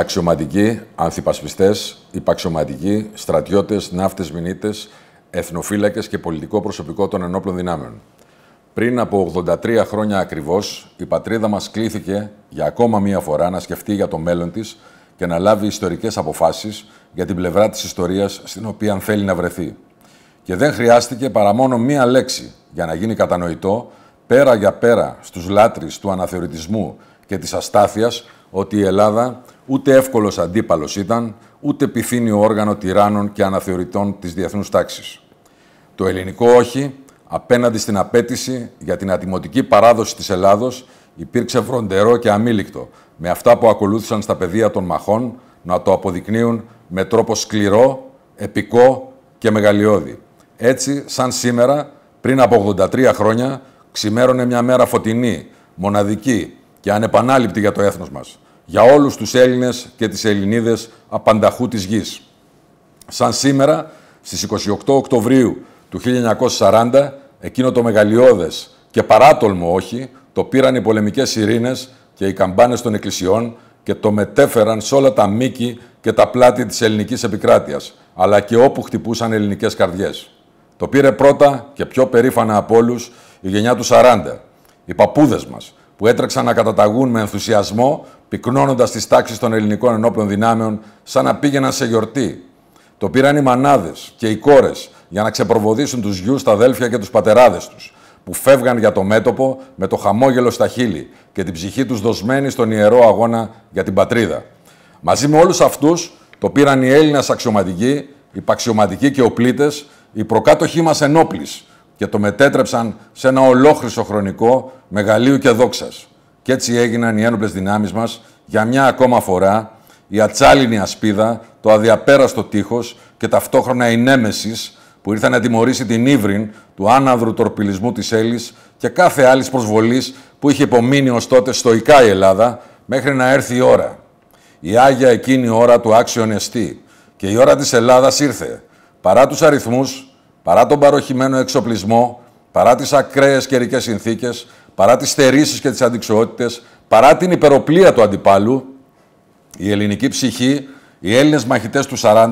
αξιωματικοί, ανθυπασπιστές, υπαξιωματικοί, στρατιώτες, ναύτες, μηνύτες, εθνοφύλακες και πολιτικό προσωπικό των ενόπλων δυνάμεων. Πριν από 83 χρόνια ακριβώς, η πατρίδα μας κλήθηκε για ακόμα μία φορά να σκεφτεί για το μέλλον της και να λάβει ιστορικές αποφάσεις για την πλευρά της ιστορίας στην οποία θέλει να βρεθεί. Και δεν χρειάστηκε παρά μόνο μία λέξη για να γίνει κατανοητό πέρα για πέρα στους λάτρεις του αναθεωρητισμού και της αστάθειας ότι η Ελλάδα ούτε εύκολος αντίπαλος ήταν, ούτε επιθύμιο όργανο τυράννων και αναθεωρητών της διεθνούς τάξης. Το ελληνικό όχι, απέναντι στην απέτηση για την ατιμωτική παράδοση της Ελλάδος, υπήρξε φροντερό και αμήλικτο, με αυτά που ακολούθησαν στα πεδία των μαχών να το αποδεικνύουν με τρόπο σκληρό, επικό και μεγαλειώδη. Έτσι, σαν σήμερα, πριν από 83 χρόνια, ξημέρωνε μια μέρα φωτεινή, μοναδική, και ανεπανάληπτη για το έθνος μας, για όλους τους Έλληνες και τις Ελληνίδες απανταχού της γης. Σαν σήμερα, στις 28 Οκτωβρίου του 1940, εκείνο το μεγαλειώδες και παράτολμο όχι, το πήραν οι πολεμικές ειρήνες και οι καμπάνες των εκκλησιών και το μετέφεραν σε όλα τα μήκη και τα πλάτη της ελληνικής επικράτειας, αλλά και όπου χτυπούσαν ελληνικές καρδιές. Το πήρε πρώτα και πιο περήφανα από όλους η γενιά του 40, οι παππούδες μας, που έτρεξαν να καταταγούν με ενθουσιασμό, πυκνώνοντας τις τάξεις των ελληνικών ενόπλων δυνάμεων, σαν να πήγαιναν σε γιορτή. Το πήραν οι μανάδες και οι κόρες για να ξεπροβοδίσουν τους γιους, τα αδέλφια και τους πατεράδες τους, που φεύγαν για το μέτωπο με το χαμόγελο στα χείλη και την ψυχή τους δοσμένη στον ιερό αγώνα για την πατρίδα. Μαζί με όλους αυτούς το πήραν οι Έλληνες αξιωματικοί, οι παξιωματικοί και οπλίτες, οι προκάτοχοί μας και το μετέτρεψαν σε ένα ολόχρυσο χρονικό μεγαλείου και δόξας. Και έτσι έγιναν οι ένοπλες δυνάμεις μας για μια ακόμα φορά η ατσάλινη ασπίδα, το αδιαπέραστο τείχος και ταυτόχρονα η νέμεσης που ήρθαν να τιμωρήσει την ύβριν του άναδρου τορπιλισμού της Έλλης και κάθε άλλης προσβολής που είχε υπομείνει ως τότε στοικά η Ελλάδα μέχρι να έρθει η ώρα. Η Άγια εκείνη ώρα του άξιον εστί και η ώρα της Ελλάδας ήρθε. Παρά τους αριθμούς παρά τον παροχημένο εξοπλισμό, παρά τις ακραίες καιρικές συνθήκες, παρά τις θερήσεις και τις αντικσοότητες, παρά την υπεροπλία του αντιπάλου, η ελληνική ψυχή, οι Έλληνες μαχητές του 40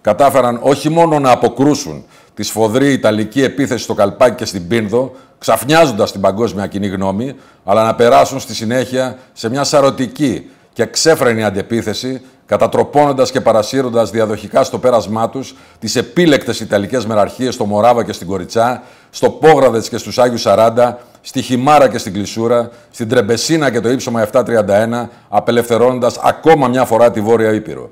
κατάφεραν όχι μόνο να αποκρούσουν τη σφοδρή Ιταλική επίθεση στο Καλπάκι και στην Πίνδο, ξαφνιάζοντας την παγκόσμια κοινή γνώμη, αλλά να περάσουν στη συνέχεια σε μια σαρωτική, και ξέφρενη αντεπίθεση, κατατροπώνοντας και παρασύροντας διαδοχικά στο πέρασμά τους τις επίλεκτες Ιταλικές μεραρχίες στο Μοράβα και στην Κοριτσά, στο Πόγραδες και στους Άγιους Σαράντα, στη Χιμάρα και στην Κλεισούρα, στην Τρεμπεσίνα και το ύψομα 731, απελευθερώνοντας ακόμα μια φορά τη Βόρεια Ήπειρο.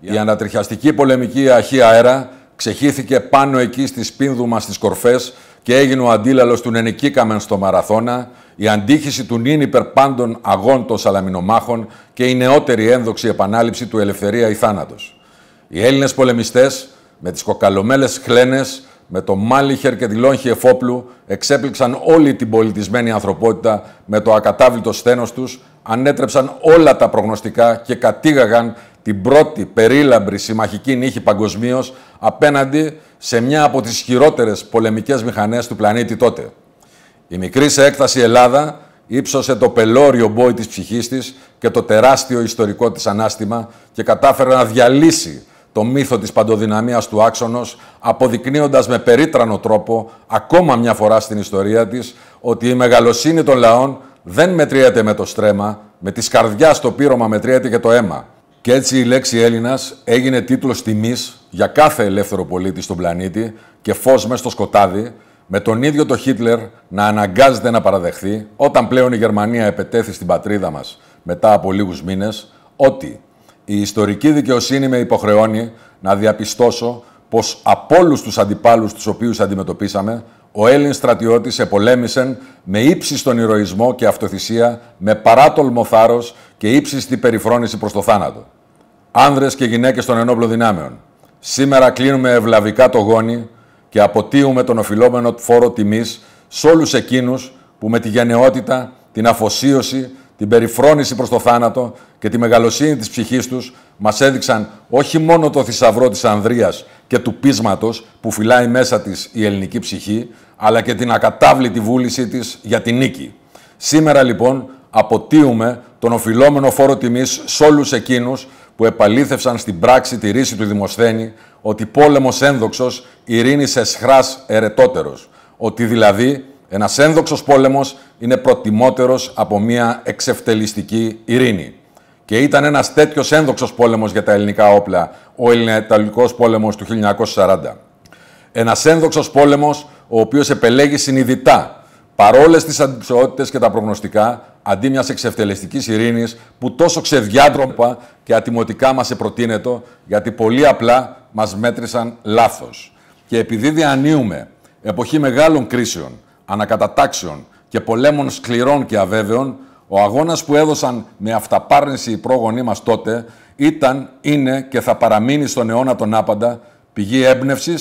Η ανατριχιαστική πολεμική αρχή Αέρα ξεχύθηκε πάνω εκεί στι μα στις κορφές και έγινε ο αντίλαλος του νενικήκαμεν στο Μαραθώνα, η αντίχηση του νυν υπερπάντων αγών των σαλαμινομάχων και η νεότερη ένδοξη επανάληψη του ελευθερία ή θάνατος. Οι Έλληνες πολεμιστές, με τις κοκαλωμένε χλένες, με το μάλιχερ και τη λόγχη εφόπλου, εξέπληξαν όλη την πολιτισμένη ανθρωπότητα με το ακατάβλητο σθένος τους, ανέτρεψαν όλα τα προγνωστικά και κατήγαγαν την πρώτη περίλαμπρη συμμαχική νύχη παγκοσμίως απέναντι σε μια από τις χειρότερες πολεμικές μηχανές του πλανήτη τότε. Η μικρή σε έκταση Ελλάδα ύψωσε το πελώριο μπόι της ψυχής της και το τεράστιο ιστορικό της ανάστημα και κατάφερε να διαλύσει το μύθο της παντοδυναμίας του άξονος, αποδεικνύοντας με περίτρανο τρόπο, ακόμα μια φορά στην ιστορία της, ότι η μεγαλοσύνη των λαών δεν μετριέται με το στρέμα, με τη καρδιά στο πύρωμα μετριέται και το αίμα. Και έτσι η λέξη Έλληνας έγινε τίτλος τιμής για κάθε ελεύθερο πολίτη στον πλανήτη και φως μες στο σκοτάδι, με τον ίδιο τον Χίτλερ να αναγκάζεται να παραδεχθεί, όταν πλέον η Γερμανία επετέθη στην πατρίδα μας μετά από λίγους μήνες, ότι η ιστορική δικαιοσύνη με υποχρεώνει να διαπιστώσω πως από όλους τους αντιπάλους τους οποίους αντιμετωπίσαμε, ο Έλλην στρατιώτης επολέμησε με ύψιστον ηρωισμό και αυτοθυσία, με παράτολμο θάρρος και ύψιστη περιφρόνηση προς το θάνατο. Άνδρες και γυναίκες των ενόπλων δυνάμεων. Σήμερα κλείνουμε ευλαβικά το γόνι και αποτείουμε τον οφειλόμενο φόρο τιμής σε όλους εκείνους που με τη γενναιότητα, την αφοσίωση, την περιφρόνηση προς το θάνατο και τη μεγαλοσύνη της ψυχής τους μας έδειξαν όχι μόνο το θησαυρό της ανδρία και του πείσματος που φυλάει μέσα της η ελληνική ψυχή, αλλά και την ακατάβλητη βούλησή της για την νίκη. Σήμερα λοιπόν αποτείουμε τον οφειλόμενο φόρο τιμής σε όλους εκείνους που επαλήθευσαν στην πράξη τη ρίση του Δημοσθένη ότι πόλεμος ένδοξος, σε σχράς ερετότερο, Ότι δηλαδή ένας ένδοξος πόλεμος είναι προτιμότερος από μια εξευτελιστική ειρήνη. Και ήταν ένας τέτοιος ένδοξος πόλεμος για τα ελληνικά όπλα, ο ελληνοιταλικός πόλεμος του 1940. Ένας ένδοξος πόλεμος ο οποίος επελέγει συνειδητά, παρόλες τις αντιψότητες και τα προγνωστικά, αντί μιας εξευτελεστική ειρήνης που τόσο ξεδιάντροπα και ατιμωτικά μας επροτείνεται, γιατί πολύ απλά μας μέτρησαν λάθος. Και επειδή διανύουμε εποχή μεγάλων κρίσεων, ανακατατάξεων και πολέμων σκληρών και αβέβαιων, ο αγώνας που έδωσαν με αυταπάρνηση οι πρόγονοί μας τότε ήταν, είναι και θα παραμείνει στον αιώνα τον άπαντα πηγή έμπνευσης,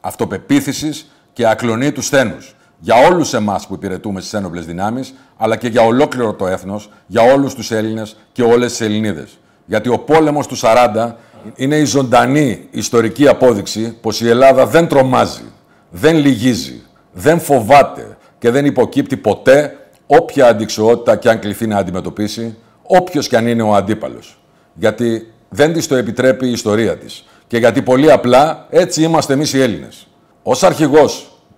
αυτοπεποίθησης και ακλονή του στένους για όλους εμάς που υπηρετούμε στις ένοπλες δυνάμεις, αλλά και για ολόκληρο το έθνος, για όλους τους Έλληνες και όλες τις Ελληνίδες. Γιατί ο πόλεμος του 40 είναι η ζωντανή ιστορική απόδειξη πως η Ελλάδα δεν τρομάζει, δεν λυγίζει, δεν φοβάται και δεν υποκύπτει ποτέ όποια αντικσοότητα και αν κληθεί να αντιμετωπίσει, όποιος και αν είναι ο αντίπαλος. Γιατί δεν της το επιτρέπει η ιστορία της. Και γιατί πολύ απλά έτσι είμαστε εμείς οι Έλληνες. Ως αρχηγός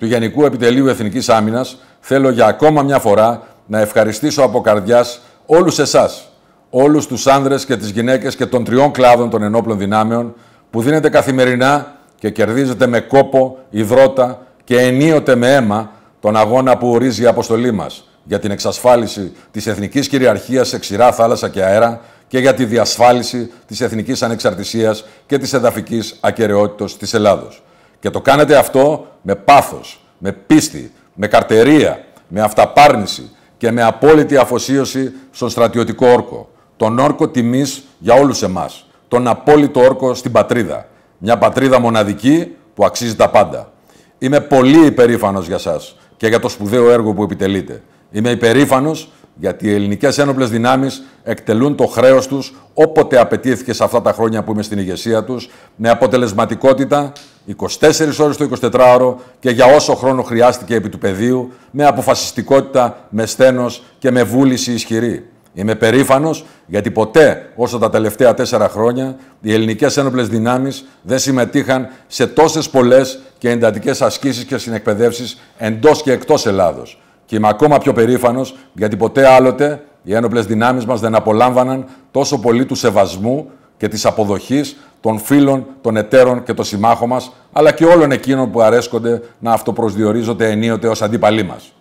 του Γενικού Επιτελείου Εθνικής Άμυνας, θέλω για ακόμα μια φορά να ευχαριστήσω από καρδιάς όλους εσάς, όλους τους άνδρες και τις γυναίκες και των τριών κλάδων των ενόπλων δυνάμεων που δίνετε καθημερινά και κερδίζετε με κόπο, υδρότα και ενίοτε με αίμα τον αγώνα που ορίζει η αποστολή μας για την εξασφάλιση της εθνικής κυριαρχίας σε ξηρά θάλασσα και αέρα και για τη διασφάλιση της εθνικής ανεξαρτησίας και της εδαφικής ακαιρεότητος της Ελλάδος. Και το κάνετε αυτό με πάθος, με πίστη, με καρτερία, με αυταπάρνηση και με απόλυτη αφοσίωση στον στρατιωτικό όρκο. Τον όρκο τιμής για όλους εμάς. Τον απόλυτο όρκο στην πατρίδα. Μια πατρίδα μοναδική που αξίζει τα πάντα. Είμαι πολύ υπερήφανος για σας και για το σπουδαίο έργο που επιτελείτε. Είμαι υπερήφανος γιατί οι Ελληνικές ένοπλες δυνάμεις εκτελούν το χρέος τους όποτε απαιτήθηκε σε αυτά τα χρόνια που είμαι στην ηγεσία τους, με αποτελεσματικότητα 24 ώρες το 24ωρο και για όσο χρόνο χρειάστηκε επί του πεδίου, με αποφασιστικότητα, με στένος και με βούληση ισχυρή. Είμαι περήφανος γιατί ποτέ όσο τα τελευταία τέσσερα χρόνια οι ελληνικές ένοπλες δυνάμεις δεν συμμετείχαν σε τόσες πολλές και εντατικές ασκήσεις και συνεκπαιδεύσεις εντός και εκτός Ελλάδος. Και είμαι ακόμα πιο περήφανος γιατί ποτέ άλλοτε οι ένοπλες δυνάμεις μας δεν απολάμβαναν τόσο πολύ του σεβασμού και της αποδοχής των φίλων, των εταίρων και των συμμάχων μας, αλλά και όλων εκείνων που αρέσκονται να αυτοπροσδιορίζονται ενίοτε ως αντίπαλοι μας.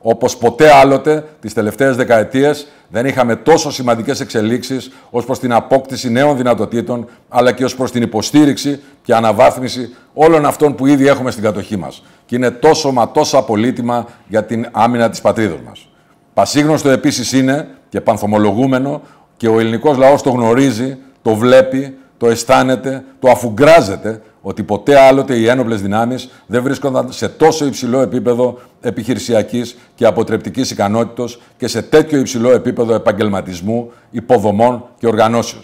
Όπως ποτέ άλλοτε, τις τελευταίες δεκαετίες δεν είχαμε τόσο σημαντικές εξελίξεις ως προς την απόκτηση νέων δυνατοτήτων, αλλά και ως προς την υποστήριξη και αναβάθμιση όλων αυτών που ήδη έχουμε στην κατοχή μας. Και είναι τόσο μα τόσο απολύτιμα για την άμυνα της πατρίδος μας. Πασίγνωστο επίσης είναι και πανθομολογούμενο και ο ελληνικός λαός το γνωρίζει το βλέπει, το αισθάνεται, το αφουγκράζεται ότι ποτέ άλλοτε οι ένοπλες δυνάμεις δεν βρίσκονταν σε τόσο υψηλό επίπεδο επιχειρησιακής και αποτρεπτικής ικανότητα και σε τέτοιο υψηλό επίπεδο επαγγελματισμού, υποδομών και οργανώσεως.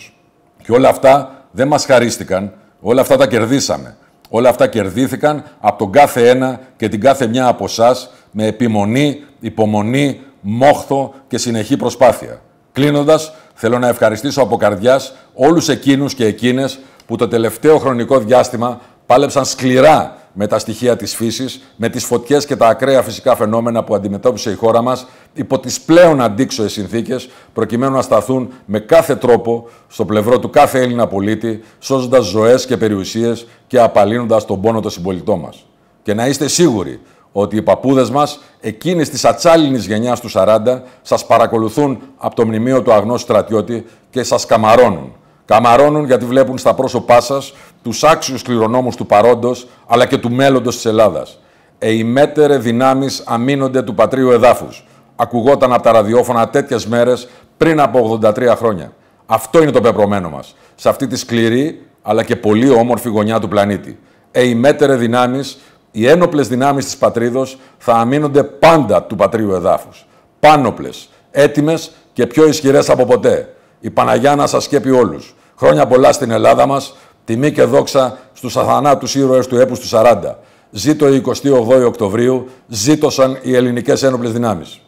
Και όλα αυτά δεν μας χαρίστηκαν, όλα αυτά τα κερδίσαμε. Όλα αυτά κερδίθηκαν από τον κάθε ένα και την κάθε μια από εσάς με επιμονή, υπομονή, μόχθο και συνεχή προσπάθεια. κλείνοντας. Θέλω να ευχαριστήσω από καρδιάς όλους εκείνους και εκείνες που το τελευταίο χρονικό διάστημα πάλεψαν σκληρά με τα στοιχεία της φύσης, με τις φωτιές και τα ακραία φυσικά φαινόμενα που αντιμετώπισε η χώρα μας υπό τις πλέον αντίξωες συνθήκες, προκειμένου να σταθούν με κάθε τρόπο στο πλευρό του κάθε Έλληνα πολίτη, σώζοντας ζωές και περιουσίες και απαλύνοντας τον πόνο των συμπολιτών μας. Και να είστε σίγουροι ότι οι παππούδες μας, εκείνες της ατσάλινης γενιάς του 40, σας παρακολουθούν από το μνημείο του αγνώστου στρατιώτη και σας καμαρώνουν. Καμαρώνουν γιατί βλέπουν στα πρόσωπά σας τους άξιους κληρονόμους του παρόντος, αλλά και του μέλλοντος της Ελλάδας. Εημέτερε δυνάμεις αμήνονται του πατρίου εδάφους. Ακουγόταν από τα ραδιόφωνα τέτοιες μέρες πριν από 83 χρόνια. Αυτό είναι το πεπρωμένο μας. Σε αυτή τη σκληρή, αλλά και πολύ όμορφη γωνιά του πλανήτη. Εημέτερε δυνάμεις οι ένοπλες δυνάμεις της πατρίδος θα αμήνονται πάντα του πατρίου εδάφους. Πάνοπλες, έτοιμες και πιο ισχυρές από ποτέ. Η Παναγιά να σας σκέπει όλους. Χρόνια πολλά στην Ελλάδα μας, τιμή και δόξα στους αθανάτους ήρωες του έπους του 40. Ζήτω η 28 Οκτωβρίου, ζήτωσαν οι ελληνικές ένοπλες δυνάμεις.